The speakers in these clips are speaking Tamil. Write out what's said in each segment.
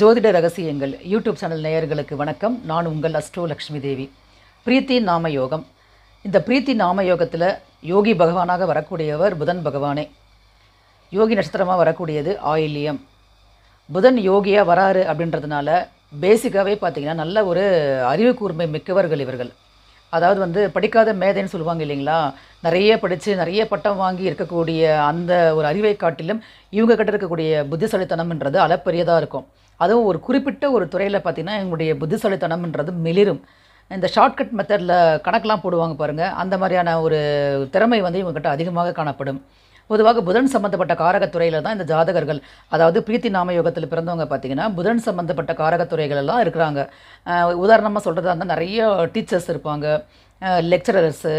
ஜோதிட ரகசியங்கள் யூடியூப் சேனல் நேயர்களுக்கு வணக்கம் நான் உங்கள் அஸ்ட்ரோ லக்ஷ்மி தேவி பிரீத்தி நாம யோகம் இந்த பிரீத்தி நாம யோகத்தில் யோகி பகவானாக வரக்கூடியவர் புதன் பகவானே யோகி நட்சத்திரமாக வரக்கூடியது ஆயில்யம் புதன் யோகியாக வராரு அப்படின்றதுனால பேசிக்காகவே பார்த்திங்கன்னா நல்ல ஒரு அறிவு கூர்மை மிக்கவர்கள் இவர்கள் அதாவது வந்து படிக்காத மேதைன்னு சொல்லுவாங்க இல்லைங்களா நிறைய படித்து நிறைய பட்டம் வாங்கி இருக்கக்கூடிய அந்த ஒரு அறிவை காட்டிலும் இவங்க கிட்ட இருக்கக்கூடிய புத்திசாலித்தனம்ன்றது அளப்பரியதாக இருக்கும் அதுவும் ஒரு குறிப்பிட்ட ஒரு துறையில் பார்த்திங்கன்னா எங்களுடைய புத்திசாலித்தனம்ன்றது மிளிரும் இந்த ஷார்ட்கட் மெத்தடில் கணக்கெலாம் போடுவாங்க பாருங்கள் அந்த மாதிரியான ஒரு திறமை வந்து இவங்ககிட்ட அதிகமாக காணப்படும் பொதுவாக புதன் சம்மந்தப்பட்ட காரகத்துறையில் தான் இந்த ஜாதகர்கள் அதாவது பிரீத்தி நாம யோகத்தில் பிறந்தவங்க பார்த்தீங்கன்னா புதன் சம்மந்தப்பட்ட காரகத்துறைகள் எல்லாம் இருக்கிறாங்க உதாரணமாக சொல்கிறதா இருந்தால் நிறைய டீச்சர்ஸ் இருப்பாங்க லெக்சரர்ஸு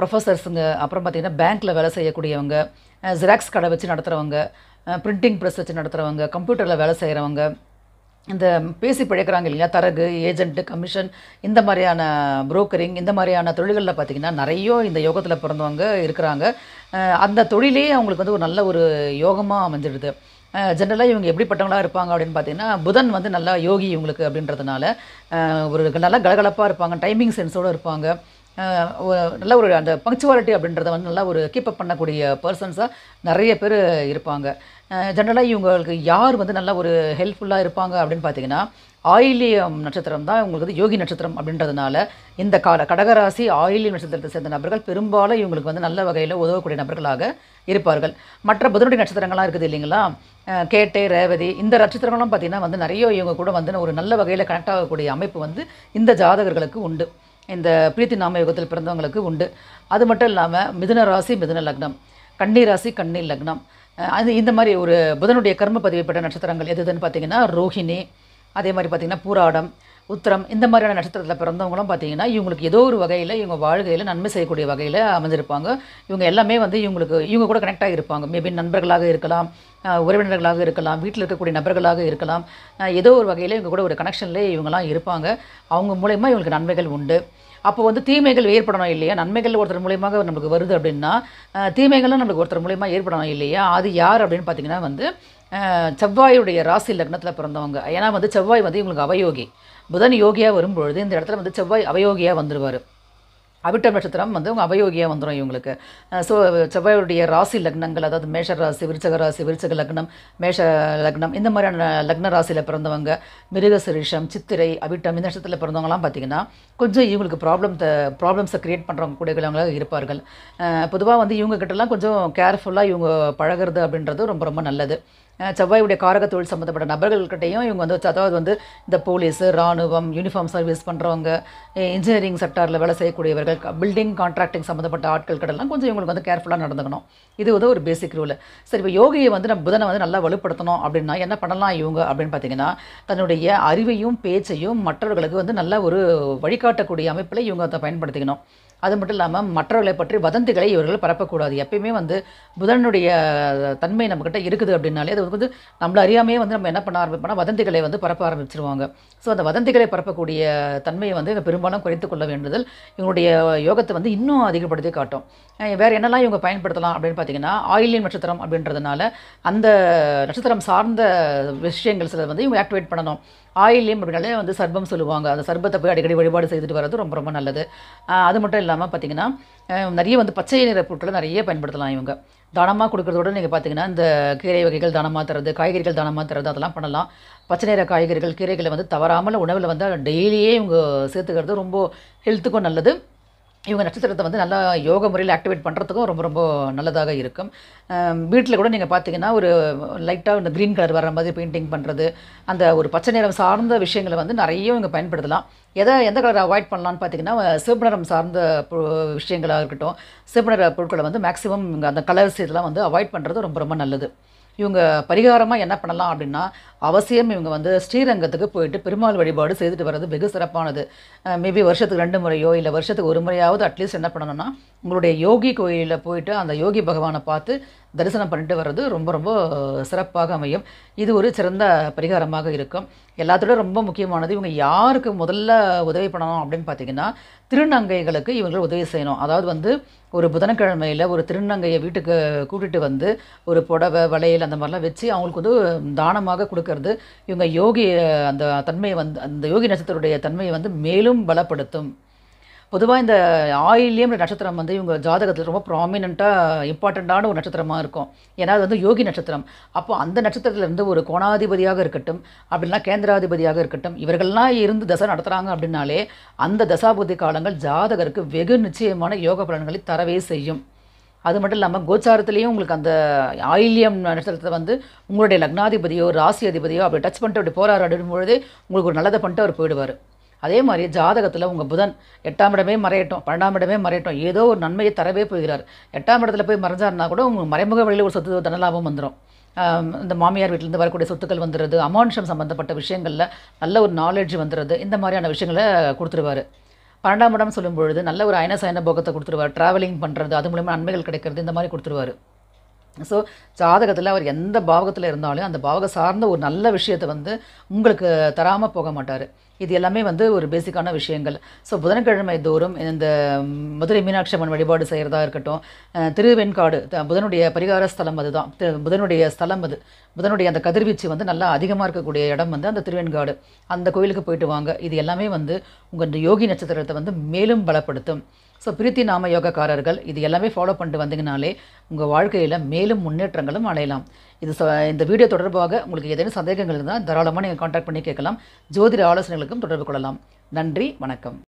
ப்ரொஃபஸர்ஸுங்க அப்புறம் பார்த்திங்கன்னா பேங்க்கில் வேலை செய்யக்கூடியவங்க ஜெராக்ஸ் கடை வச்சு நடத்துகிறவங்க ப்ரிண்டிங் ப்ரெஸ் வச்சு நடத்துகிறவங்க கம்ப்யூட்டரில் வேலை செய்கிறவங்க இந்த பேசி பிழைக்கிறாங்க இல்லையா தரகு ஏஜென்ட்டு கமிஷன் இந்த மாதிரியான புரோக்கரிங் இந்த மாதிரியான தொழில்களில் பார்த்திங்கன்னா நிறைய இந்த யோகத்தில் பிறந்தவங்க இருக்கிறாங்க அந்த தொழிலே அவங்களுக்கு வந்து ஒரு நல்ல ஒரு யோகமாக அமைஞ்சிடுது ஜென்ரலாக இவங்க எப்படிப்பட்டவங்களாக இருப்பாங்க அப்படின்னு பார்த்தீங்கன்னா புதன் வந்து நல்லா யோகி இவங்களுக்கு அப்படின்றதுனால ஒரு நல்லா கலகலப்பாக இருப்பாங்க டைமிங் சென்ஸோடு இருப்பாங்க நல்ல ஒரு அந்த பங்க்சுவாலிட்டி அப்படின்றத வந்து நல்லா ஒரு கீப்பப் பண்ணக்கூடிய பர்சன்ஸாக நிறைய பேர் இருப்பாங்க ஜென்ரலாக இவங்களுக்கு யார் வந்து நல்லா ஒரு ஹெல்ப்ஃபுல்லாக இருப்பாங்க அப்படின்னு பார்த்தீங்கன்னா ஆயிலியம் நட்சத்திரம் தான் இவங்களுக்கு வந்து யோகி நட்சத்திரம் அப்படின்றதுனால இந்த கால கடகராசி ஆயிலியம் நட்சத்திரத்தை சேர்ந்த நபர்கள் பெரும்பாலும் இவங்களுக்கு வந்து நல்ல வகையில் உதவக்கூடிய நபர்களாக இருப்பார்கள் மற்ற புதனுடைய நட்சத்திரங்கள்லாம் இருக்குது இல்லைங்களா கேட்டை ரேவதி இந்த நட்சத்திரங்களும் பார்த்திங்கன்னா வந்து நிறைய இவங்க கூட வந்து ஒரு நல்ல வகையில் கனெக்ட் ஆகக்கூடிய அமைப்பு வந்து இந்த ஜாதகர்களுக்கு உண்டு இந்த பிரீத்தி நாம யோகத்தில் பிறந்தவங்களுக்கு உண்டு அது மட்டும் இல்லாமல் மிதுன ராசி மிதுன லக்னம் கண்ணீர் ராசி கண்ணீர் லக்னம் அது இந்த மாதிரி ஒரு புதனுடைய கர்ம பதிவு பெற்ற நட்சத்திரங்கள் எதுன்னு பார்த்தீங்கன்னா ரோஹிணி அதே மாதிரி பார்த்திங்கன்னா பூராடம் உத்தரம் இந்த மாதிரியான நட்சத்திரத்தில் பிறந்தவங்களும் பார்த்தீங்கன்னா இவங்களுக்கு ஏதோ ஒரு வகையில் இவங்க வாழ்கையில் நன்மை செய்யக்கூடிய வகையில் அமைஞ்சிருப்பாங்க இவங்க எல்லாமே வந்து இவங்களுக்கு இவங்க கூட கனெக்ட் ஆகியிருப்பாங்க மேபி நண்பர்களாக இருக்கலாம் உறவினர்களாக இருக்கலாம் வீட்டில் இருக்கக்கூடிய நபர்களாக இருக்கலாம் ஏதோ ஒரு வகையில் இவங்க கூட ஒரு கனெக்ஷன்லேயே இவங்கெல்லாம் இருப்பாங்க அவங்க மூலயமா இவங்களுக்கு நன்மைகள் உண்டு அப்போ வந்து தீமைகள் ஏற்படணும் இல்லையா நன்மைகள் ஒருத்தர் மூலியமாக நம்மளுக்கு வருது அப்படின்னா தீமைகளும் நம்மளுக்கு ஒருத்தர் மூலியமாக ஏற்படணும் இல்லையா அது யார் அப்படின்னு பார்த்தீங்கன்னா வந்து செவ்வாயுடைய ராசி லக்னத்தில் பிறந்தவங்க ஏன்னா வந்து செவ்வாய் வந்து இவங்களுக்கு அவயோகி புதன் யோகியாக வரும்பொழுது இந்த இடத்துல வந்து செவ்வாய் அவயோகியாக வந்துடுவார் அவிட்ட நட்சத்திரம் வந்து அவங்க அவயோகியாக வந்துடும் இவங்களுக்கு ஸோ செவ்வாயுடைய ராசி லக்னங்கள் அதாவது மேஷ ராசி விருச்சக ராசி விருச்சக லக்னம் மேஷ லக்னம் இந்த மாதிரியான லக்ன ராசியில் பிறந்தவங்க மிருகசிரிஷம் சித்திரை அவிட்டம் இந்த நட்சத்திரத்தில் பிறந்தவங்களாம் பார்த்திங்கன்னா கொஞ்சம் இவங்களுக்கு ப்ராப்ளம் ப்ராப்ளம்ஸை க்ரியேட் பண்ணுறவங்க கூடியவங்களாக இருப்பார்கள் பொதுவாக வந்து இவங்ககிட்டலாம் கொஞ்சம் கேர்ஃபுல்லாக இவங்க பழகிறது அப்படின்றது ரொம்ப ரொம்ப நல்லது செவ்வாயுடைய காரக தொழில் சம்மந்தப்பட்ட நபர்கள்கிட்டையும் இவங்க வந்து அதாவது வந்து இந்த போலீஸ் ராணுவம் யூனிஃபார்ம் சர்வீஸ் பண்ணுறவங்க இன்ஜினியரிங் செக்டாரில் வேலை செய்யக்கூடியவர்கள் பில்டிங் கான்ட்ராக்டிங் சம்மந்தப்பட்ட ஆட்கள் கிட்டலாம் கொஞ்சம் இவங்களுக்கு வந்து கேர்ஃபுல்லாக நடந்துக்கணும் இது வந்து ஒரு பேசிக் ரூல் சரி இப்போ யோகியை வந்து நம்ம புதனை வந்து நல்லா வலுப்படுத்தணும் அப்படின்னா என்ன பண்ணலாம் இவங்க அப்படின்னு பார்த்தீங்கன்னா தன்னுடைய அறிவையும் பேச்சையும் மற்றவர்களுக்கு வந்து நல்ல ஒரு வழிகாட்டக்கூடிய அமைப்பில் இவங்க அதை பயன்படுத்திக்கணும் அது மட்டும் இல்லாமல் மற்றவர்களை பற்றி வதந்திகளை இவர்கள் பரப்பக்கூடாது எப்பயுமே வந்து புதனுடைய தன்மை நம்மக்கிட்ட இருக்குது அப்படின்னாலே அது வந்து நம்மளை அறியாமையே வந்து நம்ம என்ன பண்ண ஆரம்பிப்போம்னா வதந்திகளை வந்து பரப்ப ஆரம்பிச்சிருவாங்க ஸோ அந்த வதந்திகளை பரப்பக்கூடிய தன்மையை வந்து பெரும்பாலும் குறைத்து கொள்ள வேண்டுதல் இவங்களுடைய யோகத்தை வந்து இன்னும் அதிகப்படுத்தி காட்டும் வேறு என்னெல்லாம் இவங்க பயன்படுத்தலாம் அப்படின்னு பார்த்தீங்கன்னா ஆயிலின் நட்சத்திரம் அப்படின்றதுனால அந்த நட்சத்திரம் சார்ந்த விஷயங்கள் சில வந்து இவங்க ஆக்டிவேட் பண்ணணும் ஆயிலையும் அப்படினாலே வந்து சர்பம் சொல்லுவாங்க அந்த சர்பத்தை போய் அடிக்கடி வழிபாடு செய்துட்டு வர்றது ரொம்ப ரொம்ப நல்லது அது மட்டும் இல்லாமல் பார்த்திங்கன்னா நிறைய வந்து பச்சை நிற பொருட்களை நிறைய பயன்படுத்தலாம் இவங்க தானமாக கொடுக்குறதோட நீங்கள் பார்த்தீங்கன்னா இந்த கீரை வகைகள் தானமாக தரது காய்கறிகள் தானமாக தரது அதெல்லாம் பண்ணலாம் பச்சை நிற காய்கறிகள் கீரைகளை வந்து தவறாமல் உணவில் வந்து டெய்லியே இவங்க சேர்த்துக்கிறது ரொம்ப ஹெல்த்துக்கும் நல்லது இவங்க நட்சத்திரத்தை வந்து நல்லா யோக முறையில் ஆக்டிவேட் பண்ணுறதுக்கும் ரொம்ப ரொம்ப நல்லதாக இருக்கும் வீட்டில் கூட நீங்கள் பார்த்தீங்கன்னா ஒரு லைட்டாக இந்த க்ரீன் கலர் வர மாதிரி பெயிண்டிங் பண்ணுறது அந்த ஒரு பச்சை நிறம் சார்ந்த விஷயங்களை வந்து நிறைய இவங்க பயன்படுத்தலாம் எதை எந்த கலரை அவாய்ட் பண்ணலான்னு பார்த்தீங்கன்னா சிவப்பு நிறம் சார்ந்த விஷயங்களாக இருக்கட்டும் சிவப்பு நிற பொருட்களை வந்து மேக்ஸிமம் அந்த கலர்ஸ் இதெல்லாம் வந்து அவாய்ட் பண்ணுறது ரொம்ப ரொம்ப நல்லது இவங்க பரிகாரமாக என்ன பண்ணலாம் அப்படின்னா அவசியம் இவங்க வந்து ஸ்ரீரங்கத்துக்கு போயிட்டு பெருமாள் வழிபாடு செய்துட்டு வர்றது வெகு சிறப்பானது மேபி வருஷத்துக்கு ரெண்டு முறையோ இல்லை வருஷத்துக்கு ஒரு முறையாவது அட்லீஸ்ட் என்ன பண்ணணும்னா உங்களுடைய யோகி கோயிலில் போயிட்டு அந்த யோகி பகவானை பார்த்து தரிசனம் பண்ணிட்டு வர்றது ரொம்ப ரொம்ப சிறப்பாக அமையும் இது ஒரு சிறந்த பரிகாரமாக இருக்கும் எல்லாத்தோட ரொம்ப முக்கியமானது இவங்க யாருக்கு முதல்ல உதவி பண்ணணும் அப்படின்னு பார்த்தீங்கன்னா திருநங்கைகளுக்கு இவங்களை உதவி செய்யணும் அதாவது வந்து ஒரு புதனக்கிழமையில் ஒரு திருநங்கையை வீட்டுக்கு கூட்டிகிட்டு வந்து ஒரு புடவை வளையல் அந்த மாதிரிலாம் வச்சு அவங்களுக்கு வந்து தானமாக கொடுக்கறது இவங்க யோகி அந்த தன்மையை வந்து அந்த யோகி நட்சத்திரத்துடைய தன்மையை வந்து மேலும் பலப்படுத்தும் பொதுவாக இந்த ஆயிலியம் நட்சத்திரம் வந்து இவங்க ஜாதகத்தில் ரொம்ப ப்ராமினெண்ட்டாக இம்பார்ட்டண்ட்டான ஒரு நட்சத்திரமாக இருக்கும் ஏன்னா அது வந்து யோகி நட்சத்திரம் அப்போ அந்த நட்சத்திரத்தில் இருந்து ஒரு கோணாதிபதியாக இருக்கட்டும் அப்படின்னா கேந்திராதிபதியாக இருக்கட்டும் இவர்கள்லாம் இருந்து தசை நடத்துகிறாங்க அப்படின்னாலே அந்த தசாபதி காலங்கள் ஜாதகருக்கு வெகு நிச்சயமான யோக பலன்களை தரவே செய்யும் அது மட்டும் இல்லாமல் கோச்சாரத்துலேயும் உங்களுக்கு அந்த ஆயில்யம் நட்சத்திரத்தை வந்து உங்களுடைய லக்னாதிபதியோ ராசி அதிபதியோ அப்படி டச் பண்ணிட்டு அப்படி போகிறாரு அப்படின் பொழுது உங்களுக்கு ஒரு நல்லதை பண்ணிட்டு அவர் போயிடுவார் அதே மாதிரி ஜாதகத்தில் உங்கள் புதன் எட்டாம் இடமே மறையட்டும் பன்னெண்டாம் இடமே மறையட்டும் ஏதோ ஒரு நன்மையை தரவே போகிறார் எட்டாம் இடத்துல போய் மறைஞ்சார்னா கூட உங்களுக்கு மறைமுக வழியில் ஒரு சொத்து தனலாபம் வந்துடும் இந்த மாமியார் வீட்டிலேருந்து வரக்கூடிய சொத்துக்கள் வந்துடுறது அமானுஷம் சம்மந்தப்பட்ட விஷயங்களில் நல்ல ஒரு நாலேஜ் வந்துடுது இந்த மாதிரியான விஷயங்களை கொடுத்துருவார் பன்னெண்டாம் இடம் சொல்லும்பொழுது நல்ல ஒரு அயன சயன போகத்தை கொடுத்துருவார் ட்ராவலிங் பண்ணுறது அது மூலிமா நன்மைகள் கிடைக்கிறது இந்த மாதிரி கொடுத்துருவார் ஸோ ஜாதகத்தில் அவர் எந்த பாவகத்தில் இருந்தாலும் அந்த பாவக சார்ந்த ஒரு நல்ல விஷயத்தை வந்து உங்களுக்கு தராமல் போக மாட்டார் இது எல்லாமே வந்து ஒரு பேசிக்கான விஷயங்கள் ஸோ புதன்கிழமை தோறும் இந்த மதுரை மீனாட்சி அம்மன் வழிபாடு செய்கிறதா இருக்கட்டும் திருவெண்காடு புதனுடைய பரிகார ஸ்தலம் அதுதான் புதனுடைய ஸ்தலம் அது புதனுடைய அந்த கதிர்வீச்சு வந்து நல்லா அதிகமாக இருக்கக்கூடிய இடம் வந்து அந்த திருவெண்காடு அந்த கோயிலுக்கு போயிட்டு வாங்க இது எல்லாமே வந்து உங்கள் யோகி நட்சத்திரத்தை வந்து மேலும் பலப்படுத்தும் ஸோ பிரீத்தி நாம யோகக்காரர்கள் இது எல்லாமே ஃபாலோ பண்ணிட்டு வந்தீங்கனாலே உங்கள் வாழ்க்கையில் மேலும் முன்னேற்றங்களும் அடையலாம் இது இந்த வீடியோ தொடர்பாக உங்களுக்கு ஏதேனும் சந்தேகங்கள் இருந்தால் தாராளமாக நீங்கள் காண்டாக்ட் பண்ணி கேட்கலாம் ஜோதிட ஆலோசனைகளுக்கும் தொடர்பு கொள்ளலாம் நன்றி வணக்கம்